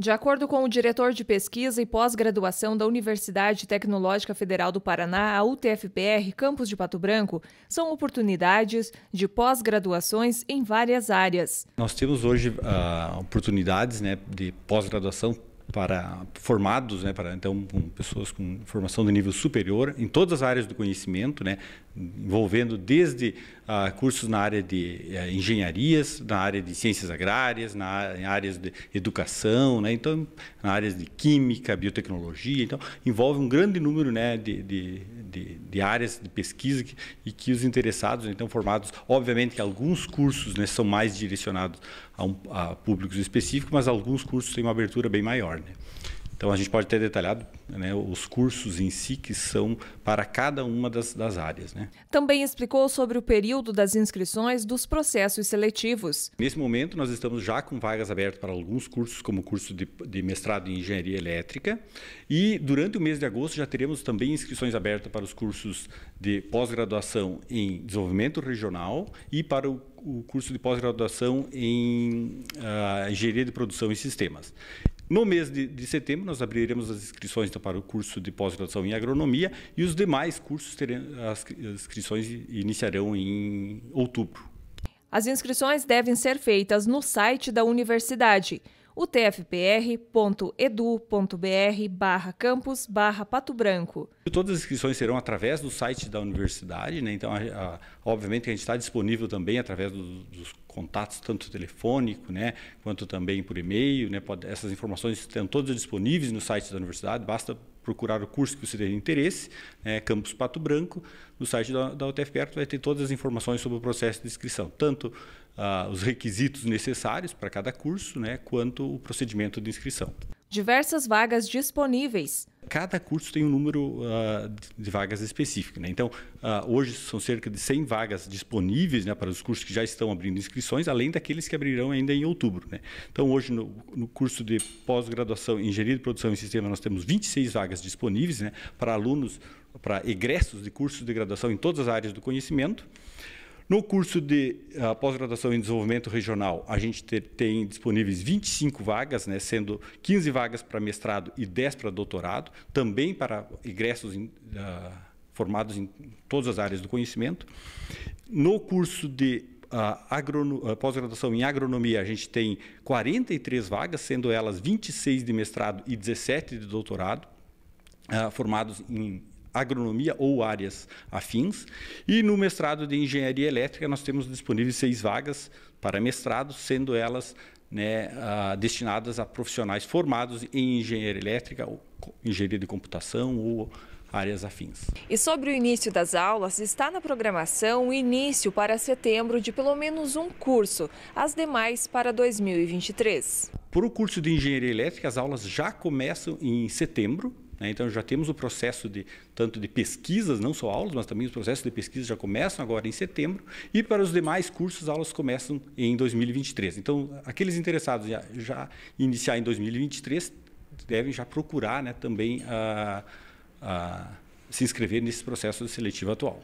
De acordo com o diretor de pesquisa e pós-graduação da Universidade Tecnológica Federal do Paraná, a UTFPR Campus de Pato Branco, são oportunidades de pós-graduações em várias áreas. Nós temos hoje uh, oportunidades né, de pós-graduação para formados, né, para então com pessoas com formação de nível superior em todas as áreas do conhecimento, né, envolvendo desde uh, cursos na área de uh, engenharias, na área de ciências agrárias, na em áreas de educação, né, então na áreas de química, biotecnologia, então envolve um grande número, né, de, de de, de, áreas de pesquisa que, e que os interessados então formados, obviamente que alguns cursos né, são mais direcionados a, um, a públicos específicos, mas alguns cursos têm uma abertura bem maior. Né? Então a gente pode ter detalhado né, os cursos em si que são para cada uma das, das áreas. Né? Também explicou sobre o período das inscrições dos processos seletivos. Nesse momento nós estamos já com vagas abertas para alguns cursos, como o curso de, de mestrado em engenharia elétrica, e durante o mês de agosto já teremos também inscrições abertas para os cursos de pós-graduação em desenvolvimento regional e para o o curso de pós-graduação em uh, engenharia de produção e sistemas. No mês de, de setembro, nós abriremos as inscrições então, para o curso de pós-graduação em agronomia e os demais cursos, terem, as, as inscrições iniciarão em outubro. As inscrições devem ser feitas no site da universidade utfpr.edu.br barra campus barra Pato Branco. Todas as inscrições serão através do site da universidade, né? então a, a, obviamente a gente está disponível também através do, dos contatos, tanto telefônico né? quanto também por e-mail. Né? essas informações estão todas disponíveis no site da universidade, basta procurar o curso que você tem interesse, né, Campus Pato Branco, no site da, da UTFPR, você vai ter todas as informações sobre o processo de inscrição, tanto uh, os requisitos necessários para cada curso, né, quanto o procedimento de inscrição. Diversas vagas disponíveis. Cada curso tem um número uh, de vagas específico. Né? Então, uh, hoje são cerca de 100 vagas disponíveis né, para os cursos que já estão abrindo inscrições, além daqueles que abrirão ainda em outubro. Né? Então, hoje, no, no curso de pós-graduação em Engenharia de Produção e Sistema, nós temos 26 vagas disponíveis né, para alunos, para egressos de cursos de graduação em todas as áreas do conhecimento. No curso de eh, pós-graduação em desenvolvimento regional, a gente tem disponíveis 25 vagas, né, sendo 15 vagas para mestrado e 10 para doutorado, também para ingressos uh, formados em todas as áreas do conhecimento. No curso de uh, uh, pós-graduação em agronomia, a gente tem 43 vagas, sendo elas 26 de mestrado e 17 de doutorado, formados em agronomia ou áreas afins. E no mestrado de engenharia elétrica, nós temos disponíveis seis vagas para mestrado, sendo elas né, ah, destinadas a profissionais formados em engenharia elétrica, ou engenharia de computação ou áreas afins. E sobre o início das aulas, está na programação o início para setembro de pelo menos um curso, as demais para 2023. Para o curso de engenharia elétrica, as aulas já começam em setembro, né? Então já temos o processo de tanto de pesquisas, não só aulas, mas também os processos de pesquisa já começam agora em setembro e para os demais cursos aulas começam em 2023. Então aqueles interessados já, já iniciar em 2023 devem já procurar né, também a, ah, a ah, se inscrever nesse processo seletivo atual.